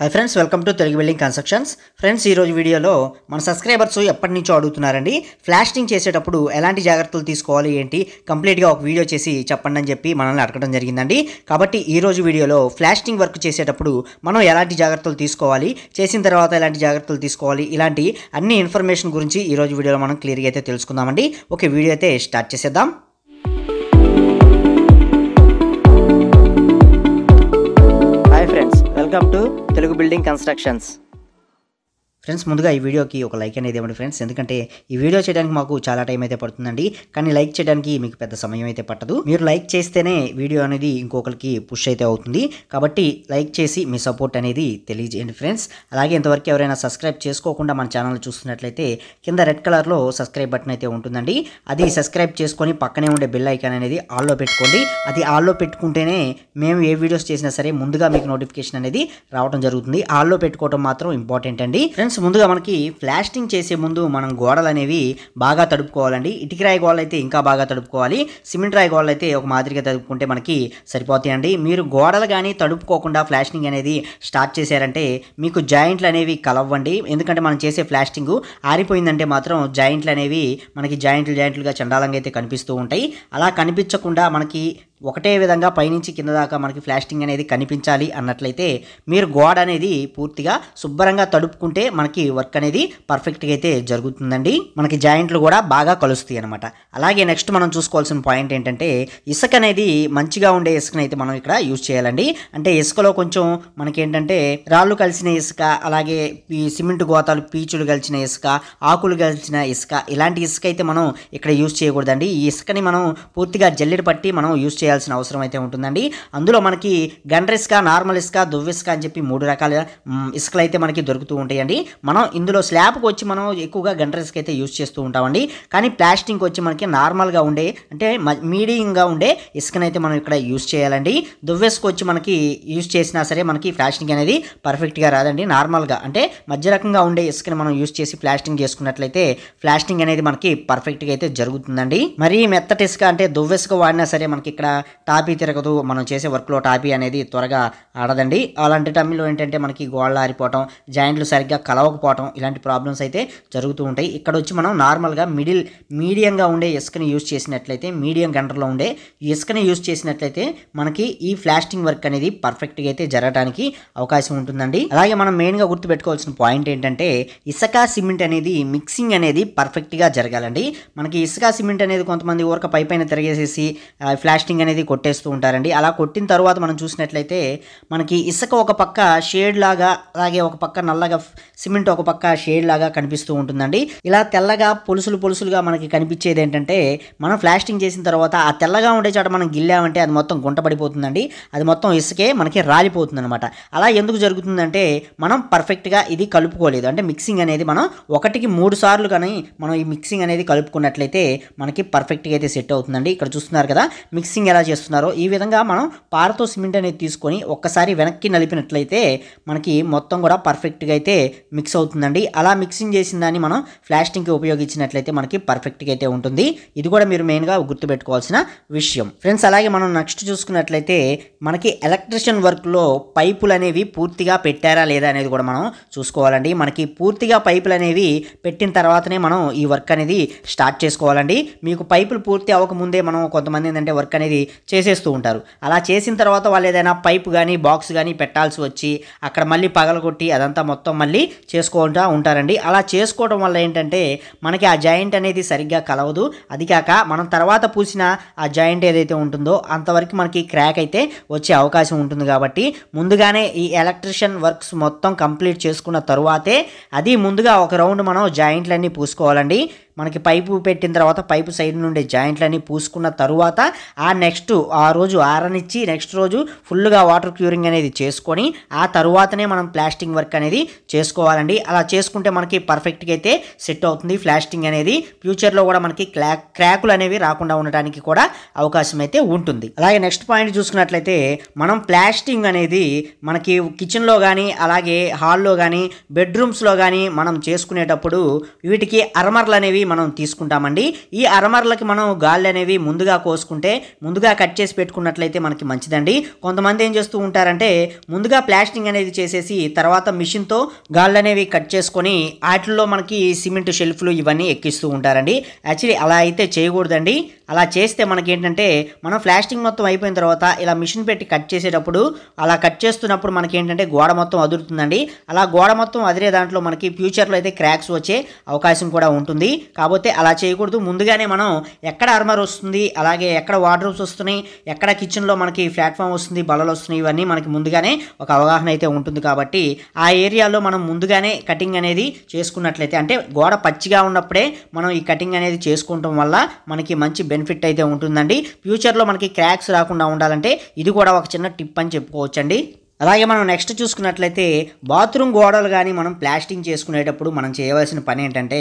Hi friends welcome to Telugu building constructions friends ఈరోజు వీడియోలో మన సబ్స్క్రైబర్స్ ఎప్పటి నుంచో అడుగుతున్నారండి ఫ్లాస్టింగ్ చేసేటప్పుడు ఎలాంటి జాగ్రత్తలు తీసుకోవాలి ఏంటి కంప్లీట్గా ఒక వీడియో చేసి చెప్పండి అని చెప్పి మనల్ని అడగడం జరిగిందండి కాబట్టి ఈరోజు వీడియోలో ఫ్లాస్టింగ్ వర్క్ చేసేటప్పుడు మనం ఎలాంటి జాగ్రత్తలు తీసుకోవాలి చేసిన తర్వాత ఎలాంటి జాగ్రత్తలు తీసుకోవాలి ఇలాంటి అన్ని ఇన్ఫర్మేషన్ గురించి ఈరోజు వీడియోలో మనం క్లియర్గా అయితే తెలుసుకుందామండి ఓకే వీడియో అయితే స్టార్ట్ చేసేద్దాం hi friends welcome to Telugu Building Constructions. Friends ముందుగా ఈ వీడియోకి ఒక లైక్ అనేది ఇవ్వండి ఫ్రెండ్స్ ఎందుకంటే ఈ వీడియో చేయడానికి మాకు చాలా టైం అయితే పడుతుందండి కానీ లైక్ చేయడానికి మీకు పెద్ద సమయం అయితే పట్టదు మీరు లైక్ చేస్తేనే వీడియో అనేది ఇంకొకరికి పుష్ అయితే అవుతుంది కాబట్టి లైక్ చేసి మీ సపోర్ట్ అనేది తెలియజేయండి ఫ్రెండ్స్ అలాగే ఇంతవరకు ఎవరైనా సబ్స్క్రైబ్ చేసుకోకుండా మన ఛానల్ చూస్తున్నట్లయితే కింద రెడ్ కలర్లో సబ్స్క్రైబ్ బటన్ అయితే ఉంటుందండి అది సబ్స్క్రైబ్ చేసుకొని పక్కనే ఉండే బెల్ ఐకాన్ అనేది ఆల్లో పెట్టుకోండి అది ఆల్లో పెట్టుకుంటేనే మేము ఏ వీడియోస్ చేసినా సరే ముందుగా మీకు నోటిఫికేషన్ అనేది రావడం జరుగుతుంది ఆల్లో పెట్టుకోవడం మాత్రం ఇంపార్టెంట్ అండి ఫ్రెండ్స్ ఫ్రెండ్స్ ముందుగా మనకి ప్లాస్టింగ్ చేసే ముందు మనం గోడలు అనేవి బాగా తడుపుకోవాలండి ఇటుకిరాయి గోడలు అయితే ఇంకా బాగా తడుపుకోవాలి సిమెంట్ రాయి గోడలు అయితే ఒక మాదిరిగా తడుపుకుంటే మనకి సరిపోతాయండి మీరు గోడలు కానీ తడుపుకోకుండా ఫ్లాస్టింగ్ అనేది స్టార్ట్ చేశారంటే మీకు జాయింట్లు అనేవి కలవ్వండి ఎందుకంటే మనం చేసే ఫ్లాస్టింగ్ ఆరిపోయిందంటే మాత్రం జాయింట్లు అనేవి మనకి జాయింట్లు జాయింట్లుగా చండాలంగా అయితే కనిపిస్తూ ఉంటాయి అలా కనిపించకుండా మనకి ఒకటే విధంగా పైనుంచి కింద దాకా మనకి ఫ్లాస్టింగ్ అనేది కనిపించాలి అన్నట్లయితే మీరు గోడ అనేది పూర్తిగా శుభ్రంగా తడుపుకుంటే మనకి వర్క్ అనేది పర్ఫెక్ట్గా అయితే జరుగుతుందండి మనకి జాయింట్లు కూడా బాగా కలుస్తాయి అనమాట అలాగే నెక్స్ట్ మనం చూసుకోవాల్సిన పాయింట్ ఏంటంటే ఇసుక అనేది మంచిగా ఉండే ఇసుకను అయితే మనం ఇక్కడ యూజ్ చేయాలండి అంటే ఇసుకలో కొంచెం మనకి ఏంటంటే రాళ్ళు కలిసిన ఇసుక అలాగే ఈ సిమెంట్ గోతాలు పీచులు కలిసిన ఇసుక ఆకులు కలిసిన ఇసుక ఇలాంటి ఇసుక అయితే మనం ఇక్కడ యూజ్ చేయకూడదండి ఈ ఇసుకని మనం పూర్తిగా జల్లెడ పట్టి మనం యూజ్ చేయాలి చేయాల్సిన అవసరం అయితే ఉంటుందండి అందులో మనకి గండ్ర ఇసుక నార్మల్ ఇసుక దువ్విస్క అని చెప్పి మూడు రకాల ఇసుకలు అయితే మనకి దొరుకుతూ ఉంటాయండి మనం ఇందులో స్లాబ్కి వచ్చి మనం ఎక్కువగా గండ్ర ఇసుక అయితే యూజ్ చేస్తూ ఉంటామండి కానీ ప్లాస్టింగ్ వచ్చి మనకి నార్మల్గా ఉండే అంటే మీడియంగా ఉండే ఇసుకనైతే మనం ఇక్కడ యూజ్ చేయాలండి ఇసుక వచ్చి మనకి యూజ్ చేసినా సరే మనకి ప్లాస్టింగ్ అనేది పర్ఫెక్ట్గా రాదండి నార్మల్గా అంటే మధ్య రకంగా ఉండే ఇసుకని మనం యూజ్ చేసి ప్లాస్టింగ్ చేసుకున్నట్లయితే ప్లాస్టింగ్ అనేది మనకి పర్ఫెక్ట్గా అయితే జరుగుతుందండి మరీ మెత్తటి ఇసుక అంటే దువ్వెసుక వాడినా సరే మనకి ఇక్కడ టాపీ తిరగదు మనం చేసే వర్క్లో టాపీ అనేది త్వరగా ఆడదండి అలాంటి టైంలో ఏంటంటే మనకి గోళ్ళ ఆరిపోవటం జాయింట్లు సరిగ్గా కలవకపోవటం ఇలాంటి ప్రాబ్లమ్స్ అయితే జరుగుతూ ఉంటాయి ఇక్కడ వచ్చి మనం నార్మల్గా మిడిల్ మీడియంగా ఉండే ఇసుకని యూజ్ చేసినట్లయితే మీడియం గంటలో ఉండే ఇసుకని యూజ్ చేసినట్లయితే మనకి ఈ ఫ్లాస్టింగ్ వర్క్ అనేది పర్ఫెక్ట్గా అయితే జరగడానికి అవకాశం ఉంటుందండి అలాగే మనం మెయిన్గా గుర్తుపెట్టుకోవాల్సిన పాయింట్ ఏంటంటే ఇసుక సిమెంట్ అనేది మిక్సింగ్ అనేది పర్ఫెక్ట్గా జరగాలండి మనకి ఇసుక సిమెంట్ అనేది కొంతమంది ఊరక పై పైన తిరగేసేసి ఫ్లాస్టింగ్ అనేది కొట్టేస్తూ ఉంటారండి అలా కొట్టిన తర్వాత మనం చూసినట్లయితే మనకి ఇసుక ఒక పక్క షేడ్ లాగా అలాగే ఒక పక్క నల్లగా సిమెంట్ ఒక పక్క షేడ్ లాగా కనిపిస్తూ ఉంటుందండి ఇలా తెల్లగా పొలుసులు పొలుసులుగా మనకి కనిపించేది ఏంటంటే మనం ఫ్లాస్టింగ్ చేసిన తర్వాత ఆ తెల్లగా ఉండే చాట మనం గిల్లామంటే అది మొత్తం గుంటపడిపోతుందండి అది మొత్తం ఇసుకే మనకి రాలిపోతుంది అనమాట అలా ఎందుకు జరుగుతుందంటే మనం పర్ఫెక్ట్గా ఇది కలుపుకోలేదు అంటే మిక్సింగ్ అనేది మనం ఒకటికి మూడు సార్లు కానీ మనం ఈ మిక్సింగ్ అనేది కలుపుకున్నట్లయితే మనకి పర్ఫెక్ట్గా అయితే సెట్ అవుతుందండి ఇక్కడ చూస్తున్నారు కదా మిక్సింగ్ ఎలా చేస్తున్నారో ఈ విధంగా మనం పారతో సిమెంట్ అనేది తీసుకొని ఒక్కసారి వెనక్కి నలిపినట్లయితే మనకి మొత్తం కూడా పర్ఫెక్ట్గా అయితే మిక్స్ అవుతుందండి అలా మిక్సింగ్ చేసిన దాన్ని మనం ఫ్లాస్టింగ్కి ఉపయోగించినట్లయితే మనకి పర్ఫెక్ట్గా అయితే ఉంటుంది ఇది కూడా మీరు మెయిన్గా గుర్తుపెట్టుకోవాల్సిన విషయం ఫ్రెండ్స్ అలాగే మనం నెక్స్ట్ చూసుకున్నట్లయితే మనకి ఎలక్ట్రిషియన్ వర్క్లో పైపులు అనేవి పూర్తిగా పెట్టారా లేదా అనేది కూడా మనం చూసుకోవాలండి మనకి పూర్తిగా పైపులు అనేవి పెట్టిన తర్వాతనే మనం ఈ వర్క్ అనేది స్టార్ట్ చేసుకోవాలండి మీకు పైపులు పూర్తి అవ్వకముందే మనం కొంతమంది ఏంటంటే వర్క్ అనేది చేసేస్తూ ఉంటారు అలా చేసిన తర్వాత వాళ్ళు ఏదైనా పైప్ కానీ బాక్స్ కానీ పెట్టాల్సి వచ్చి అక్కడ మళ్ళీ పగలగొట్టి అదంతా మొత్తం మళ్ళీ చేసుకుంటూ ఉంటారండి అలా చేసుకోవడం వల్ల ఏంటంటే మనకి ఆ జాయింట్ అనేది సరిగ్గా కలవదు అది కాక మనం తర్వాత పూసిన ఆ జాయింట్ ఏదైతే ఉంటుందో అంతవరకు మనకి క్రాక్ అయితే వచ్చే అవకాశం ఉంటుంది కాబట్టి ముందుగానే ఈ ఎలక్ట్రిషియన్ వర్క్స్ మొత్తం కంప్లీట్ చేసుకున్న తరువాతే అది ముందుగా ఒక రౌండ్ మనం జాయింట్లన్నీ పూసుకోవాలండి మనకి పైపు పెట్టిన తర్వాత పైపు సైడ్ నుండి అన్ని పూసుకున్న తరువాత ఆ నెక్స్ట్ ఆ రోజు ఆరనిచ్చి నెక్స్ట్ రోజు ఫుల్గా వాటర్ క్యూరింగ్ అనేది చేసుకొని ఆ తరువాతనే మనం ప్లాస్టింగ్ వర్క్ అనేది చేసుకోవాలండి అలా చేసుకుంటే మనకి పర్ఫెక్ట్గా అయితే సెట్ అవుతుంది ప్లాస్టింగ్ అనేది ఫ్యూచర్లో కూడా మనకి క్లా క్రాకులు అనేవి రాకుండా ఉండటానికి కూడా అవకాశం అయితే ఉంటుంది అలాగే నెక్స్ట్ పాయింట్ చూసుకున్నట్లయితే మనం ప్లాస్టింగ్ అనేది మనకి కిచెన్లో కానీ అలాగే హాల్లో కానీ బెడ్రూమ్స్లో కానీ మనం చేసుకునేటప్పుడు వీటికి అరమర్లు అనేవి మనం తీసుకుంటామండి ఈ అరమరలకి మనం గాళ్ళు అనేవి ముందుగా కోసుకుంటే ముందుగా కట్ చేసి పెట్టుకున్నట్లయితే మనకి మంచిదండి కొంతమంది ఏం చేస్తూ ఉంటారంటే ముందుగా ప్లాస్టింగ్ అనేది చేసేసి తర్వాత మిషన్తో గాళ్ళు అనేవి కట్ చేసుకొని వాటిల్లో మనకి సిమెంట్ షెల్ఫ్లు ఇవన్నీ ఎక్కిస్తూ ఉంటారండి యాక్చువల్లీ అలా అయితే చేయకూడదండి అలా చేస్తే మనకి ఏంటంటే మనం ప్లాస్టింగ్ మొత్తం అయిపోయిన తర్వాత ఇలా మిషన్ పెట్టి కట్ చేసేటప్పుడు అలా కట్ చేస్తున్నప్పుడు మనకి ఏంటంటే గోడ మొత్తం అదురుతుందండి అలా గోడ మొత్తం అదిరే దాంట్లో మనకి ఫ్యూచర్లో అయితే క్రాక్స్ వచ్చే అవకాశం కూడా ఉంటుంది కాకపోతే అలా చేయకూడదు ముందుగానే మనం ఎక్కడ ఆర్మర్ వస్తుంది అలాగే ఎక్కడ వార్డ్రోబ్స్ వస్తున్నాయి ఎక్కడ కిచెన్లో మనకి ప్లాట్ఫామ్ వస్తుంది బలలు వస్తున్నాయి ఇవన్నీ మనకి ముందుగానే ఒక అవగాహన అయితే ఉంటుంది కాబట్టి ఆ ఏరియాలో మనం ముందుగానే కటింగ్ అనేది చేసుకున్నట్లయితే అంటే గోడ పచ్చిగా ఉన్నప్పుడే మనం ఈ కటింగ్ అనేది చేసుకోవటం వల్ల మనకి మంచి బెనిఫిట్ అయితే ఉంటుందండి ఫ్యూచర్లో మనకి క్రాక్స్ రాకుండా ఉండాలంటే ఇది కూడా ఒక చిన్న టిప్ అని చెప్పుకోవచ్చండి అలాగే మనం నెక్స్ట్ చూసుకున్నట్లయితే బాత్రూమ్ గోడలు కానీ మనం ప్లాస్టింగ్ చేసుకునేటప్పుడు మనం చేయవలసిన పని ఏంటంటే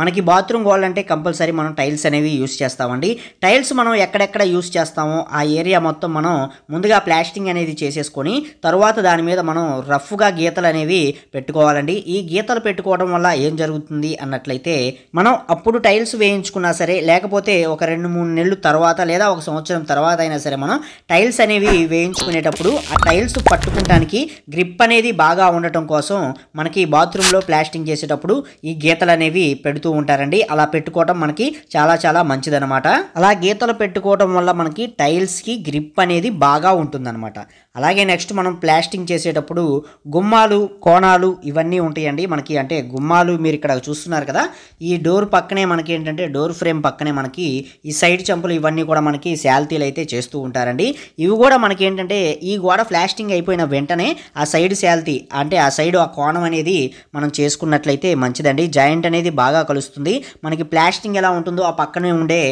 మనకి బాత్రూమ్ గోడలు అంటే కంపల్సరీ మనం టైల్స్ అనేవి యూస్ చేస్తామండి టైల్స్ మనం ఎక్కడెక్కడ యూస్ చేస్తామో ఆ ఏరియా మొత్తం మనం ముందుగా ప్లాస్టింగ్ అనేది చేసేసుకొని తర్వాత దాని మీద మనం రఫ్గా గీతలు అనేవి పెట్టుకోవాలండి ఈ గీతలు పెట్టుకోవడం వల్ల ఏం జరుగుతుంది అన్నట్లయితే మనం అప్పుడు టైల్స్ వేయించుకున్నా సరే లేకపోతే ఒక రెండు మూడు నెలలు తర్వాత లేదా ఒక సంవత్సరం తర్వాత అయినా సరే మనం టైల్స్ అనేవి వేయించుకునేటప్పుడు ఆ టైల్స్ పట్టు పట్టుకుంటానికి గ్రిప్ అనేది బాగా ఉండటం కోసం మనకి బాత్రూంలో ప్లాస్టింగ్ చేసేటప్పుడు ఈ గీతలు అనేవి పెడుతూ ఉంటారండి అలా పెట్టుకోవటం మనకి చాలా చాలా మంచిదనమాట అలా గీతలు పెట్టుకోవటం వల్ల మనకి టైల్స్కి గ్రిప్ అనేది బాగా ఉంటుందన్నమాట అలాగే నెక్స్ట్ మనం ప్లాస్టింగ్ చేసేటప్పుడు గుమ్మాలు కోణాలు ఇవన్నీ ఉంటాయండి మనకి అంటే గుమ్మాలు మీరు ఇక్కడ చూస్తున్నారు కదా ఈ డోర్ పక్కనే మనకి ఏంటంటే డోర్ ఫ్రేమ్ పక్కనే మనకి ఈ సైడ్ చంపులు ఇవన్నీ కూడా మనకి శాల్తీలు అయితే చేస్తూ ఉంటారండి ఇవి కూడా మనకి ఏంటంటే ఈ గోడ ప్లాస్టింగ్ అయిపోయిన వెంటనే ఆ సైడ్ శాల్తీ అంటే ఆ సైడ్ ఆ కోణం అనేది మనం చేసుకున్నట్లయితే మంచిదండి జాయింట్ అనేది బాగా కలుస్తుంది మనకి ప్లాస్టింగ్ ఎలా ఉంటుందో ఆ పక్కనే ఉండే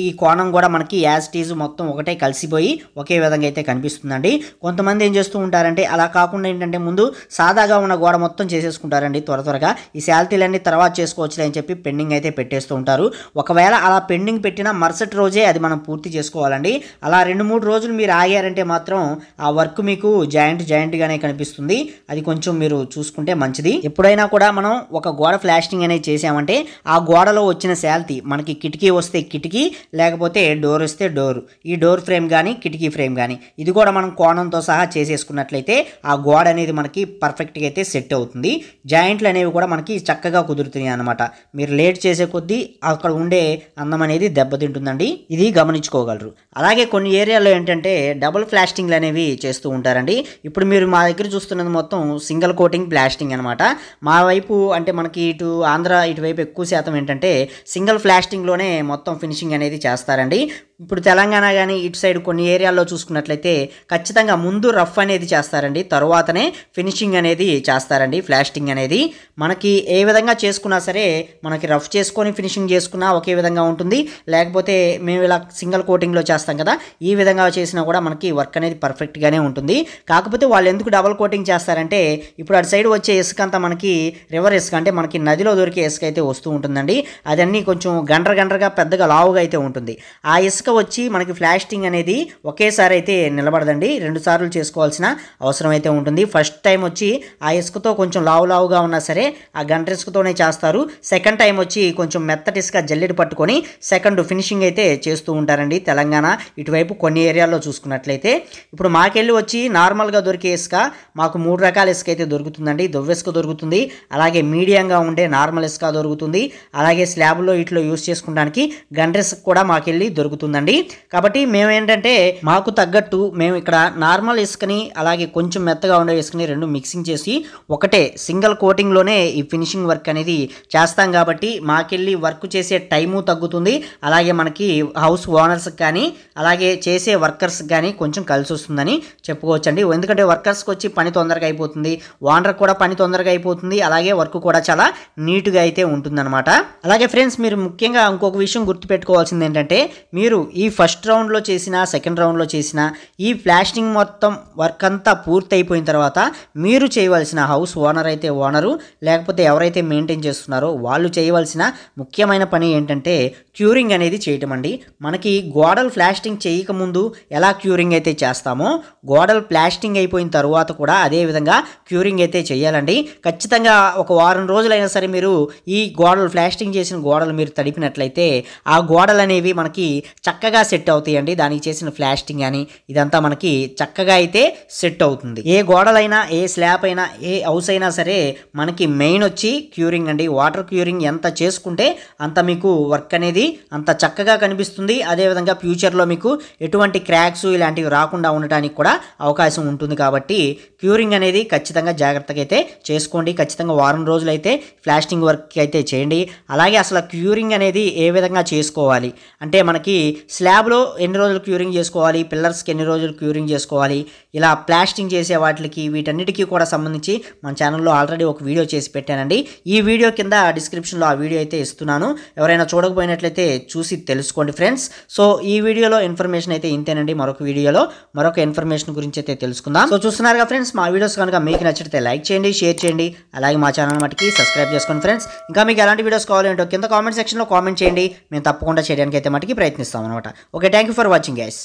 ఈ కోణం కూడా మనకి యాజ్ టీజ్ మొత్తం ఒకటే కలిసిపోయి ఒకే విధంగా అయితే కనిపిస్తుందండి కొంతమంది ఏం చేస్తూ ఉంటారంటే అలా కాకుండా ఏంటంటే ముందు సాదాగా ఉన్న గోడ మొత్తం చేసేసుకుంటారండి త్వర త్వరగా ఈ శాలరీలన్నీ తర్వాత చేసుకోవచ్చులే అని చెప్పి పెండింగ్ అయితే పెట్టేస్తూ ఉంటారు ఒకవేళ అలా పెండింగ్ పెట్టినా మరుసటి రోజే అది మనం పూర్తి చేసుకోవాలండి అలా రెండు మూడు రోజులు మీరు ఆగారంటే మాత్రం ఆ వర్క్ మీకు జాయింట్ జాయింట్గానే కనిపిస్తుంది అది కొంచెం మీరు చూసుకుంటే మంచిది ఎప్పుడైనా కూడా మనం ఒక గోడ ఫ్లాషింగ్ అనేది చేసామంటే ఆ గోడలో వచ్చిన శాలతీ మనకి కిటికీ వస్తే కిటికీ లేకపోతే డోర్ వస్తే డోర్ ఈ డోర్ ఫ్రేమ్ కానీ కిటికీ ఫ్రేమ్ కానీ ఇది కూడా మనం కోణంతో సహా చేసేసుకున్నట్లయితే ఆ గోడ అనేది మనకి పర్ఫెక్ట్గా అయితే సెట్ అవుతుంది జాయింట్లు అనేవి కూడా మనకి చక్కగా కుదురుతున్నాయి అనమాట మీరు లేట్ చేసే కొద్దీ అక్కడ ఉండే అందం అనేది దెబ్బతింటుందండి ఇది గమనించుకోగలరు అలాగే కొన్ని ఏరియాలో ఏంటంటే డబుల్ ఫ్లాస్టింగ్లు అనేవి చేస్తూ ఉంటారండి ఇప్పుడు మీరు మా దగ్గర చూస్తున్నది మొత్తం సింగిల్ కోటింగ్ ప్లాస్టింగ్ అనమాట మా వైపు అంటే మనకి ఇటు ఆంధ్ర ఇటువైపు ఎక్కువ శాతం ఏంటంటే సింగిల్ ప్లాస్టింగ్లోనే మొత్తం ఫినిషింగ్ అనేది చేస్తారండి ఇప్పుడు తెలంగాణ కానీ ఇటు సైడ్ కొన్ని ఏరియాల్లో చూసుకున్నట్లయితే ఖచ్చితంగా ముందు రఫ్ అనేది చేస్తారండి తరువాతనే ఫినిషింగ్ అనేది చేస్తారండి ఫ్లాస్టింగ్ అనేది మనకి ఏ విధంగా చేసుకున్నా సరే మనకి రఫ్ చేసుకొని ఫినిషింగ్ చేసుకున్నా ఒకే విధంగా ఉంటుంది లేకపోతే మేము ఇలా సింగిల్ కోటింగ్లో చేస్తాం కదా ఈ విధంగా చేసినా కూడా మనకి వర్క్ అనేది పర్ఫెక్ట్గానే ఉంటుంది కాకపోతే వాళ్ళు ఎందుకు డబల్ కోటింగ్ చేస్తారంటే ఇప్పుడు అటు సైడ్ వచ్చే ఇసుక అంతా మనకి రివర్ ఇసుక అంటే మనకి నదిలో దొరికే ఇసుక అయితే వస్తూ ఉంటుందండి అదన్నీ కొంచెం గండ్ర గండ్రగా పెద్దగా లావుగా అయితే ఉంటుంది ఆ ఇసుక ఇసుక వచ్చి మనకి ఫ్లాస్టింగ్ అనేది ఒకేసారి అయితే నిలబడదండి రెండు సార్లు చేసుకోవాల్సిన అవసరం అయితే ఉంటుంది ఫస్ట్ టైం వచ్చి ఆ ఇసుకతో కొంచెం లావు లావుగా ఉన్నా సరే ఆ గంట ఇసుకతోనే చేస్తారు సెకండ్ టైం వచ్చి కొంచెం మెత్తటి ఇసుక జల్లెడి పట్టుకొని సెకండ్ ఫినిషింగ్ అయితే చేస్తూ ఉంటారండి తెలంగాణ ఇటువైపు కొన్ని ఏరియాల్లో చూసుకున్నట్లయితే ఇప్పుడు మాకెళ్ళి వచ్చి నార్మల్గా దొరికే ఇసుక మాకు మూడు రకాల ఇసుక అయితే దొరుకుతుందండి దువ్వ ఇసుక దొరుకుతుంది అలాగే మీడియంగా ఉండే నార్మల్ ఇసుక దొరుకుతుంది అలాగే స్లాబ్లో ఇట్లో యూస్ చేసుకోవడానికి గండ్రెస్ కూడా మాకెళ్ళి దొరుకుతుంది ఉంటుందండి కాబట్టి మేము ఏంటంటే మాకు తగ్గట్టు మేము ఇక్కడ నార్మల్ ఇసుకని అలాగే కొంచెం మెత్తగా ఉండే ఇసుకని రెండు మిక్సింగ్ చేసి ఒకటే సింగిల్ కోటింగ్లోనే ఈ ఫినిషింగ్ వర్క్ అనేది చేస్తాం కాబట్టి మాకెళ్ళి వర్క్ చేసే టైము తగ్గుతుంది అలాగే మనకి హౌస్ ఓనర్స్కి కానీ అలాగే చేసే వర్కర్స్కి కానీ కొంచెం కలిసి వస్తుందని చెప్పుకోవచ్చండి ఎందుకంటే వర్కర్స్కి వచ్చి పని తొందరగా అయిపోతుంది ఓనర్ కూడా పని తొందరగా అయిపోతుంది అలాగే వర్క్ కూడా చాలా నీట్గా అయితే ఉంటుందన్నమాట అలాగే ఫ్రెండ్స్ మీరు ముఖ్యంగా ఇంకొక విషయం గుర్తుపెట్టుకోవాల్సింది ఏంటంటే మీరు ఈ ఫస్ట్ రౌండ్లో చేసిన సెకండ్ రౌండ్లో చేసిన ఈ ప్లాస్టింగ్ మొత్తం వర్క్ అంతా పూర్తయిపోయిన తర్వాత మీరు చేయవలసిన హౌస్ ఓనర్ అయితే ఓనరు లేకపోతే ఎవరైతే మెయింటైన్ చేస్తున్నారో వాళ్ళు చేయవలసిన ముఖ్యమైన పని ఏంటంటే క్యూరింగ్ అనేది చేయటం అండి మనకి గోడలు ప్లాస్టింగ్ చేయకముందు ఎలా క్యూరింగ్ అయితే చేస్తామో గోడలు ప్లాస్టింగ్ అయిపోయిన తర్వాత కూడా అదేవిధంగా క్యూరింగ్ అయితే చేయాలండి ఖచ్చితంగా ఒక వారం రోజులైనా సరే మీరు ఈ గోడలు ప్లాస్టింగ్ చేసిన గోడలు మీరు తడిపినట్లయితే ఆ గోడలు అనేవి మనకి చక్కగా సెట్ అవుతాయండి దానికి చేసిన ప్లాస్టింగ్ కానీ ఇదంతా మనకి చక్కగా అయితే సెట్ అవుతుంది ఏ గోడలైనా ఏ స్లాబ్ అయినా ఏ హౌస్ అయినా సరే మనకి మెయిన్ వచ్చి క్యూరింగ్ అండి వాటర్ క్యూరింగ్ ఎంత చేసుకుంటే అంత మీకు వర్క్ అనేది అంత చక్కగా కనిపిస్తుంది అదేవిధంగా ఫ్యూచర్లో మీకు ఎటువంటి క్రాక్స్ ఇలాంటివి రాకుండా ఉండటానికి కూడా అవకాశం ఉంటుంది కాబట్టి క్యూరింగ్ అనేది ఖచ్చితంగా జాగ్రత్తగా అయితే చేసుకోండి ఖచ్చితంగా వారం రోజులైతే ఫ్లాస్టింగ్ వర్క్ అయితే చేయండి అలాగే అసలు క్యూరింగ్ అనేది ఏ విధంగా చేసుకోవాలి అంటే మనకి స్లాబ్లో ఎన్ని రోజులు క్యూరింగ్ చేసుకోవాలి పిల్లర్స్కి ఎన్ని రోజులు క్యూరింగ్ చేసుకోవాలి ఇలా ప్లాస్టింగ్ చేసే వాటికి వీటన్నిటికీ కూడా సంబంధించి మన ఛానల్లో ఆల్రెడీ ఒక వీడియో చేసి పెట్టానండి ఈ వీడియో కింద డిస్క్రిప్షన్లో ఆ వీడియో అయితే ఇస్తున్నాను ఎవరైనా చూడకపోయినట్లయితే అయితే చూసి తెలుసుకోండి ఫ్రెండ్స్ సో ఈ వీడియోలో ఇన్ఫర్మేషన్ అయితే ఇంతేనండి మరొక వీడియోలో మరొక ఇన్ఫర్మేషన్ గురించి అయితే తెలుసుకుందాం సో చూస్తున్నారుగా ఫ్రెండ్స్ మా వీడియోస్ కనుక మీకు నచ్చితే లైక్ చేయండి షేర్ చేయండి అలాగే మా ఛానల్ మటుకి సబ్స్క్రైబ్ చేసుకోండి ఫ్రెండ్స్ ఇంకా మీకు ఎలాంటి వీడియోస్ కావాలంటే కింద కామెంట్ సెక్షన్లో కామెంట్ చేయండి మేము తప్పకుండా చేయడానికి అయితే మటుకి ప్రయత్నిస్తాం అనమాట okay thank for watching guys